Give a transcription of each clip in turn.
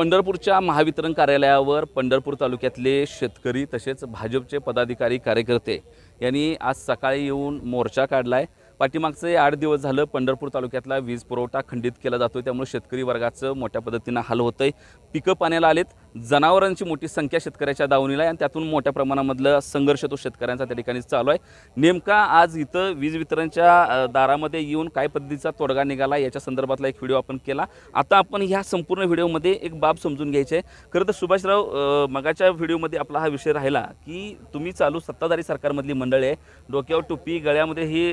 पंढरपूरच्या महावितरण कार्यालयावर पंढरपूर तालुक्यातले शेतकरी तसेच भाजपचे पदाधिकारी कार्यकर्ते यांनी आज सकाळी येऊन मोर्चा काढला आहे पाठीमागचे आठ दिवस झालं पंढरपूर तालुक्यातला वीज पुरवठा खंडित केला जातो त्यामुळे शेतकरी वर्गाचं मोठ्या पद्धतीनं हाल होतं आहे पिकं पाण्याला आलेत जनावरांची मोठी संख्या शेतकऱ्याच्या दावणीला आहे आणि त्यातून मोठ्या प्रमाणामधला संघर्ष तो शेतकऱ्यांचा त्या ठिकाणी चालू आहे नेमका आज इथं वीज वितरणच्या दारामध्ये येऊन काय पद्धतीचा तोडगा निघाला याच्या संदर्भातला एक व्हिडिओ आपण केला आता आपण ह्या संपूर्ण व्हिडिओमध्ये एक बाब समजून घ्यायची आहे खरं तर सुभाषराव मगाच्या व्हिडिओमध्ये आपला हा विषय राहिला की तुम्ही चालू सत्ताधारी सरकारमधली मंडळी आहे डोक्यावर टोपी गळ्यामध्ये ही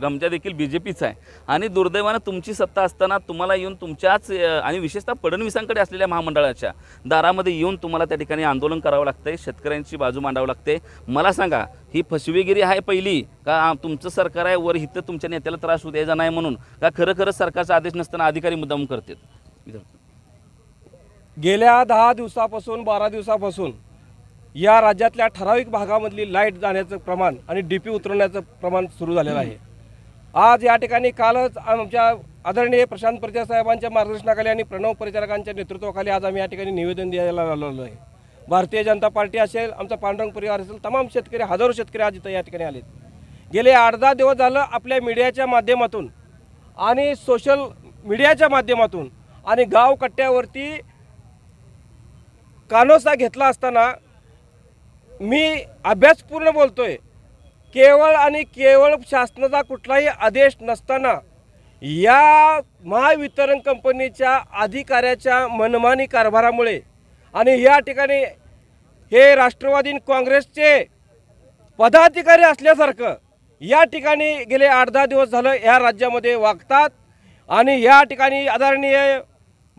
गमजा देखील बी जे आहे आणि दुर्दैवानं तुमची सत्ता असताना तुम्हाला येऊन तुमच्याच आणि विशेषतः फडणवीसांकडे असलेल्या महामंडळाच्या दारामध्ये येऊन तुम्हाला त्या ठिकाणी आंदोलन करावं लागते शेतकऱ्यांची बाजू मांडावं लागते मला सांगा ही फसवेगिरी आहे पहिली का तुमचं सरकार आहे वर हित तुमच्या नेत्याला त्रास होऊ द्यायचा नाही म्हणून का खरं खरं सरकारचा आदेश नसताना अधिकारी मुद्दाम करतात गेल्या दहा दिवसापासून बारा दिवसापासून या राज्यातल्या ठराविक भागामधली लाईट जाण्याचं प्रमाण आणि डी पी उतरवण्याचं प्रमाण सुरू झालेलं आहे आज या ठिकाणी कालच आमच्या आदरणीय प्रशांत परिचार साहेबांच्या मार्गदर्शनाखाली आणि प्रणव परिचारकांच्या नेतृत्वाखाली आज आम्ही या ठिकाणी निवेदन द्यायला आलेलो आहे भारतीय जनता पार्टी असेल आमचा पांडुरंग परिवार असेल तमाम शेतकरी हजारो शेतकरी आज इथं या ठिकाणी आलेत गेले आठ दहा दिवस झालं आपल्या मीडियाच्या माध्यमातून आणि सोशल मीडियाच्या माध्यमातून आणि गाव कट्ट्यावरती कानोसा घेतला असताना मी अभ्यासपूर्ण आहे केवळ आणि केवळ शासनाचा कुठलाही आदेश नसताना या महावितरण कंपनीच्या अधिकाऱ्याच्या मनमानी कारभारामुळे आणि या ठिकाणी हे राष्ट्रवादी काँग्रेसचे पदाधिकारी असल्यासारखं या ठिकाणी गेले आठ दहा दिवस झालं या राज्यामध्ये वागतात आणि या ठिकाणी आदरणीय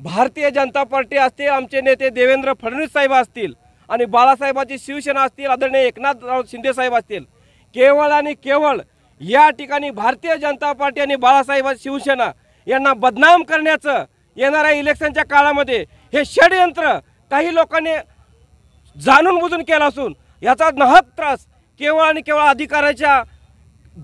भारतीय जनता पार्टी असते आमचे नेते देवेंद्र फडणवीस साहेब असतील आणि बाळासाहेबांची शिवसेना असतील आदरणीय एकनाथराव शिंदेसाहेब असतील केवळ आणि केवळ या ठिकाणी भारतीय जनता पार्टी आणि बाळासाहेब शिवसेना यांना बदनाम करण्याचं येणाऱ्या इलेक्शनच्या काळामध्ये हे षडयंत्र काही लोकांनी जाणून बुजून केलं असून याचा नाहक त्रास केवळ आणि केवळ अधिकाऱ्याच्या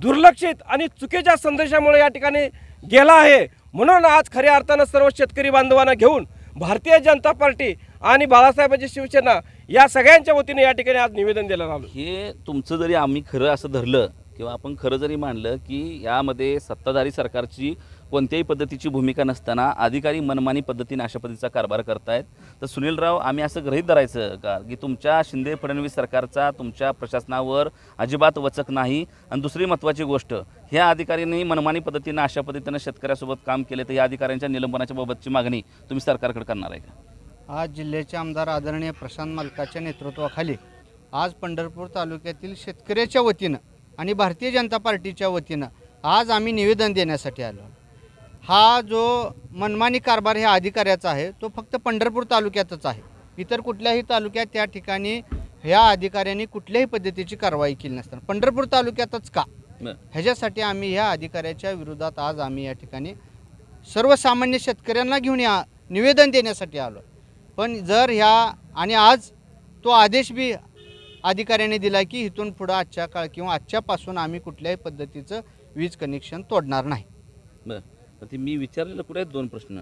दुर्लक्षित आणि चुकीच्या संदेशामुळे या ठिकाणी गेला आहे म्हणून आज खऱ्या अर्थानं सर्व शेतकरी बांधवांना घेऊन भारतीय जनता पार्टी आणि बाळासाहेबांची शिवसेना या सगळ्यांच्या वतीने या ठिकाणी आज निवेदन देण्यात आलो हे तुमचं जरी आम्ही खरं असं धरलं किंवा आपण खरं जरी मानलं की यामध्ये सत्ताधारी सरकारची कोणत्याही पद्धतीची भूमिका नसताना अधिकारी मनमानी पद्धतीने अशा पद्धतीचा कारभार करतायत तर सुनीलराव आम्ही असं गृहीत धरायचं का की तुमच्या शिंदे फडणवीस सरकारचा तुमच्या प्रशासनावर अजिबात वचक नाही आणि दुसरी महत्त्वाची गोष्ट ह्या अधिकाऱ्यांनी मनमानी पद्धतीनं अशा पद्धतीनं शेतकऱ्यासोबत काम केले तर या अधिकाऱ्यांच्या निलंबनाच्या बाबतची मागणी तुम्ही सरकारकडे करणार आहे का आज जिल्ह्याचे आमदार आदरणीय प्रशांत मालकाच्या नेतृत्वाखाली आज पंढरपूर तालुक्यातील शेतकऱ्याच्या वतीनं आणि भारतीय जनता पार्टीच्या वतीनं आज आम्ही निवेदन देण्यासाठी आलो हा जो मनमानी कारभार ह्या अधिकाऱ्याचा आहे तो फक्त पंढरपूर तालुक्यातच आहे इतर कुठल्याही तालुक्यात त्या ठिकाणी ह्या अधिकाऱ्यांनी कुठल्याही पद्धतीची कारवाई केली नसताना पंढरपूर तालुक्यातच का ह्याच्यासाठी आम्ही ह्या अधिकाऱ्याच्या विरोधात आज आम्ही या ठिकाणी सर्वसामान्य शेतकऱ्यांना घेऊन या निवेदन देण्यासाठी आलो पण जर ह्या आणि आज तो आदेश बी अधिकाऱ्याने दिला की इथून पुढं आजच्या काळ किंवा आजच्यापासून आम्ही कुठल्याही पद्धतीचं वीज कनेक्शन तोडणार नाही मी विचारलेलं कुठे दोन प्रश्न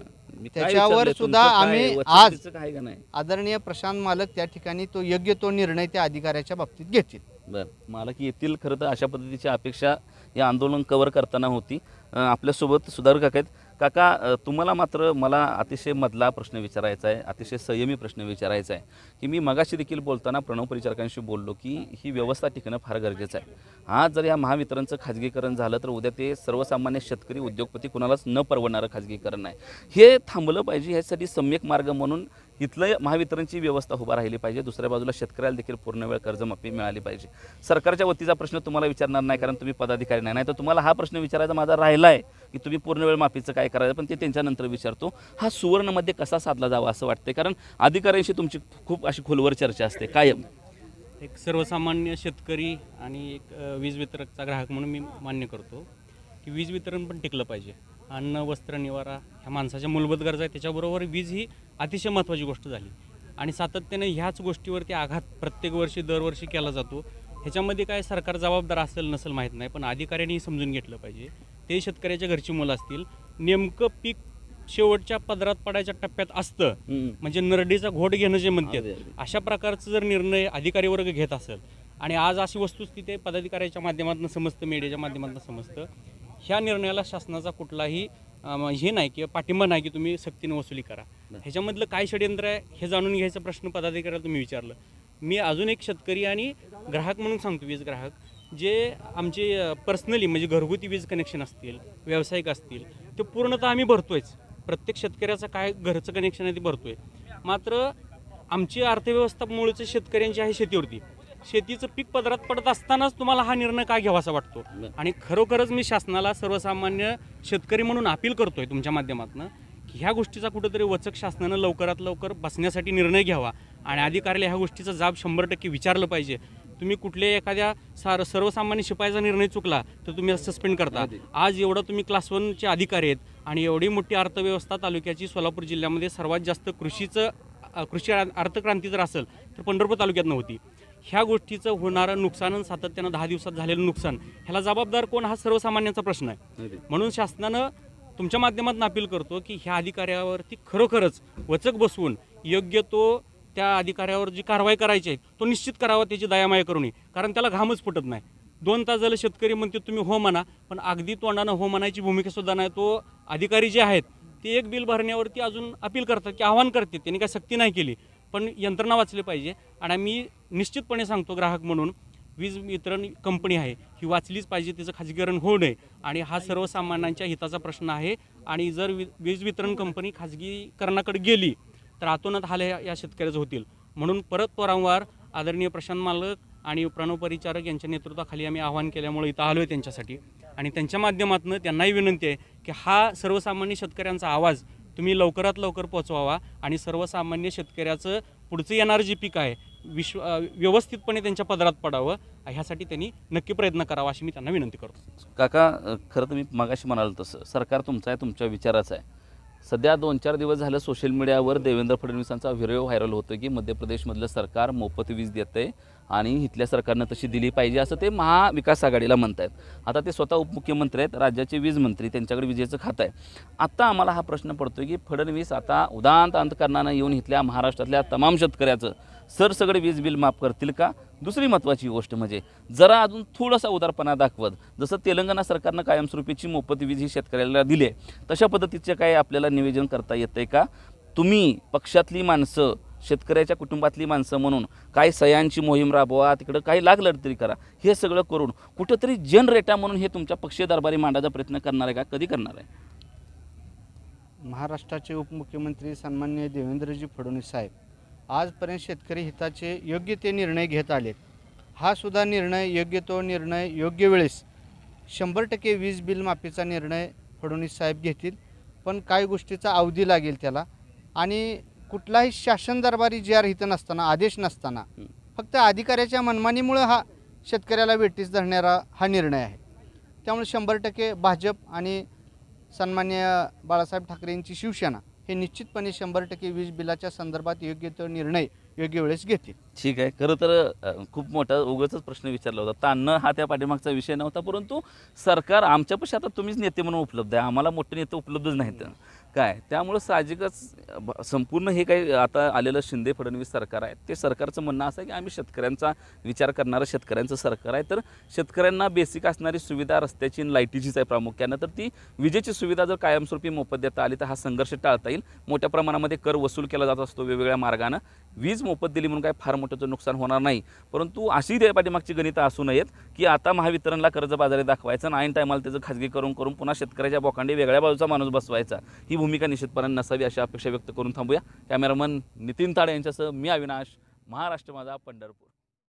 त्याच्यावर सुद्धा आम्ही आज- काय का नाही आदरणीय प्रशांत मालक त्या ठिकाणी तो योग्य तो निर्णय त्या अधिकाऱ्याच्या बाबतीत घेतील बर मला की येथील खरं तर अशा पद्धतीची अपेक्षा या आंदोलन कव्हर करताना होती आपल्यासोबत सुधारक आहेत काका तुम्हाला मात्र मला अतिशय मधला प्रश्न विचारायचा आहे अतिशय संयमी प्रश्न विचारायचा आहे की मी मगाशी देखील बोलताना प्रणव परिचारकांशी बोललो की ही व्यवस्था टिकणं फार गरजेचं आहे हा जर या महावितरणचं खाजगीकरण झालं तर उद्या ते सर्वसामान्य शेतकरी उद्योगपती कुणालाच न परवडणारं खाजगीकरण आहे हे थांबलं पाहिजे ह्यासाठी सम्यक मार्ग म्हणून इथलं महावितरणची व्यवस्था उभा राहिली पाहिजे दुसऱ्या बाजूला शेतकऱ्याला देखील पूर्ण वेळ कर्जमाफी मिळाली पाहिजे सरकारच्या वतीचा प्रश्न तुम्हाला विचारणार नाही कारण तुम्ही पदाधिकारी नाही नाही तर तुम्हाला हा प्रश्न विचारायचा माझा राहिला आहे की तुम्ही पूर्ण वेळ माफीचं काय करायचं पण ते त्यांच्यानंतर विचारतो हा सुवर्णमध्ये कसा साधला जावा असं वाटते कारण अधिकाऱ्यांशी तुमची खूप अशी खोलवर चर्चा असते कायम एक सर्वसामान्य शेतकरी आणि एक वीज वितरकचा ग्राहक म्हणून मी मान्य करतो की वीज वितरण पण टिकलं पाहिजे अन्न वस्त्र निवारा ह्या माणसाच्या मूलभूत गरजा आहे त्याच्याबरोबर वीज ही अतिशय महत्त्वाची गोष्ट झाली आणि सातत्याने ह्याच गोष्टीवरती आघात प्रत्येक वर्षी दरवर्षी केला जातो ह्याच्यामध्ये काय सरकार जबाबदार असेल नसेल माहीत नाही पण अधिकाऱ्यांनी समजून घेतलं पाहिजे ते शेतकऱ्याच्या घरची मुलं असतील नेमकं पीक शेवटच्या पदरात पडायच्या टप्प्यात असतं म्हणजे नरडीचा घोट घेणं जे म्हणते अशा प्रकारचं जर निर्णय अधिकारी वर्ग घेत असेल आणि आज अशी वस्तुस्थिती पदाधिकाऱ्याच्या माध्यमातून समजतं मीडियाच्या माध्यमातून समजतं ह्या निर्णयाला शासनाचा कुठलाही हे नाही किंवा पाठिंबा नाही की तुम्ही सक्तीने वसुली करा ह्याच्यामधलं काय षडयंत्र आहे हे जाणून घ्यायचा प्रश्न पदाधिकाऱ्याला तुम्ही विचारलं मी अजून एक शेतकरी आणि ग्राहक म्हणून सांगतो वीज ग्राहक जे आमचे पर्सनली म्हणजे घरगुती वीज कनेक्शन असतील व्यावसायिक असतील ते पूर्णतः आम्ही भरतोयच प्रत्येक शेतकऱ्याचं काय घरचं कनेक्शन आहे ते भरतोय मात्र आमची अर्थव्यवस्था मूळचं शेतकऱ्यांची आहे शेतीवरती शेतीचं पीक पदरात पडत असतानाच तुम्हाला हा निर्णय का घ्यावासा वाटतो आणि खरोखरच मी शासनाला सर्वसामान्य शेतकरी म्हणून अपील करतोय तुमच्या माध्यमातून की ह्या गोष्टीचा कुठंतरी वचक शासनानं लवकरात लवकर बसण्यासाठी निर्णय घ्यावा आणि अधिकाऱ्याला ह्या गोष्टीचा जाब शंभर टक्के विचारलं पाहिजे तुम्ही कुठल्याही एखाद्या सार सर्वसामान्य शिपायाचा निर्णय चुकला तर तुम्ही सस्पेंड करता आज एवढा तुम्ही क्लास वनचे अधिकारी आहेत आणि एवढी मोठी अर्थव्यवस्था तालुक्याची सोलापूर जिल्ह्यामध्ये सर्वात जास्त कृषीचं कृषी अर्थक्रांती जर असेल तर पंढरपूर तालुक्यात नव्हती ह्या गोष्टीचं होणारं नुकसान आणि सातत्यानं दहा दिवसात झालेलं नुकसान ह्याला जबाबदार कोण हा सर्वसामान्यांचा प्रश्न आहे म्हणून शासनानं तुमच्या माध्यमातून अपील करतो की ह्या अधिकाऱ्यावरती खरोखरच वचक बसवून योग्य तो त्या अधिकाऱ्यावर जी कारवाई करायची आहे तो निश्चित करावा त्याची दयामाया करू नये कारण त्याला घामच फुटत नाही दोन तास झालं शेतकरी म्हणते तुम्ही हो म्हणा पण अगदी तोंडानं हो म्हणायची सुद्धा नाही तो अधिकारी जे आहेत ते एक बिल भरण्यावरती अजून अपील करतात की आव्हान करते त्यांनी काय सक्ती नाही केली पण यंत्रणा वाचली पाहिजे आणि आम्ही निश्चितपणे सांगतो ग्राहक म्हणून वीज वितरण कंपनी आहे ही वाचलीच पाहिजे तिचं खाजगीकरण होऊ नये आणि हा सर्वसामान्यांच्या हिताचा प्रश्न आहे आणि जर वीज वितरण कंपनी खाजगीकरणाकडे गेली तर आतोनात हाल या शेतकऱ्याचं होतील म्हणून परत वारंवार आदरणीय प्रशांत मालक आणि प्रणव परिचारक यांच्या नेतृत्वाखाली आम्ही आवाहन केल्यामुळे इथं आलो आहे त्यांच्यासाठी आणि त्यांच्या माध्यमातून त्यांनाही विनंती आहे की हा सर्वसामान्य शेतकऱ्यांचा आवाज तुम्ही लवकरात लवकर पोचवावा आणि सर्वसामान्य शेतकऱ्याचं पुढचं येणारं जे पीक आहे विश्व व्यवस्थितपणे त्यांच्या पदरात पडावं ह्यासाठी त्यांनी नक्की प्रयत्न करावा अशी मी त्यांना विनंती करतो काका खरं तुम्ही मगाशी म्हणाल तसं सरकार तुमचं आहे तुमच्या विचाराचं आहे सध्या दोन चार दिवस झालं सोशल मीडियावर देवेंद्र फडणवीसांचा व्हिडिओ व्हायरल होतो की मध्य प्रदेशमधलं सरकार मोफत वीज देत आहे आणि इथल्या सरकारनं तशी दिली पाहिजे असं ते महाविकास आघाडीला म्हणत आहेत आता ते स्वतः उपमुख्यमंत्री आहेत राज्याचे वीज मंत्री त्यांच्याकडे विजेचं खातं आहे आत्ता आम्हाला हा प्रश्न पडतो की फडणवीस आता उदांत अंतकरणानं येऊन इथल्या महाराष्ट्रातल्या तमाम शेतकऱ्याचं सरसगळे वीज बिल माफ करतील का दुसरी महत्त्वाची गोष्ट म्हणजे जरा अजून थोडासा उदारपणा दाखवत जसं तेलंगणा सरकारनं कायमस्वरूपीची मोफत वीज ही शेतकऱ्याला दिली आहे तशा पद्धतीचे काय आपल्याला निवेदन करता येतं आहे का तुम्ही पक्षातली माणसं शेतकऱ्याच्या कुटुंबातली माणसं म्हणून काही सह्यांची मोहीम राबवा तिकडं काही लागलं तरी करा हे सगळं करून कुठंतरी जनरेटा म्हणून हे तुमच्या पक्षीय दरबारी मांडायचा प्रयत्न करणार आहे का कधी करणार आहे महाराष्ट्राचे उपमुख्यमंत्री सन्मान्य देवेंद्रजी फडणवीस साहेब आजपर्यंत शेतकरी हिताचे योग्य ते निर्णय घेत आले हा सुद्धा निर्णय योग्य तो निर्णय योग्य वेळेस शंभर टक्के वीज बिल माफीचा निर्णय फडणवीस साहेब घेतील पण काही गोष्टीचा अवधी लागेल त्याला आणि कुठलाही शासन दरबारी जी आर इथं नसताना आदेश नसताना फक्त अधिकाऱ्याच्या मनमानीमुळं हा शेतकऱ्याला वेटीस धरणारा हा निर्णय आहे त्यामुळे शंभर टक्के भाजप आणि सन्मान्य बाळासाहेब ठाकरे यांची शिवसेना हे निश्चितपणे शंभर टक्के वीज बिलाच्या संदर्भात योग्य तो निर्णय योग्य वेळेस घेतील ठीक आहे खरं तर खूप मोठा उगच प्रश्न विचारला होता अन्न हा त्या पाठीमागचा विषय नव्हता परंतु सरकार आमच्यापाशी आता तुम्हीच नेते म्हणून उपलब्ध आहे आम्हाला मोठे नेते उपलब्धच नाहीत काय त्यामुळं साहजिकच संपूर्ण हे काही आता आलेलं शिंदे फडणवीस सरकार आहे ते सरकारचं म्हणणं असं आहे की आम्ही शेतकऱ्यांचा विचार करणारं शेतकऱ्यांचं सरकार आहे तर शेतकऱ्यांना बेसिक असणारी सुविधा रस्त्याची आणि लाईटीचीच आहे प्रामुख्यानं तर ती विजेची सुविधा जर कायमस्वरूपी मोफत देता आली तर हा संघर्ष टाळता येईल मोठ्या प्रमाणामध्ये कर वसूल केला जात असतो वेगवेगळ्या मार्गानं वीज मोफत दिली म्हणून काय फार मोठं नुकसान होणार नाही परंतु अशी त्या पाठीमागची गणितं असू नयेत की आता महावितरणला कर्ज बाजारी दाखवायचं आणि टायमाला त्याचं खाजगी करून करून पुन्हा शेतकऱ्याच्या बोकांडी वेगळ्या बाजूचा माणूस बसवायचा ही भूमिका निश्चितपणे नसावी अशी अपेक्षा व्यक्त करून थांबूया कॅमेरामन नितीन ताडे यांच्यासह मी अविनाश महाराष्ट्र माझा पंढरपूर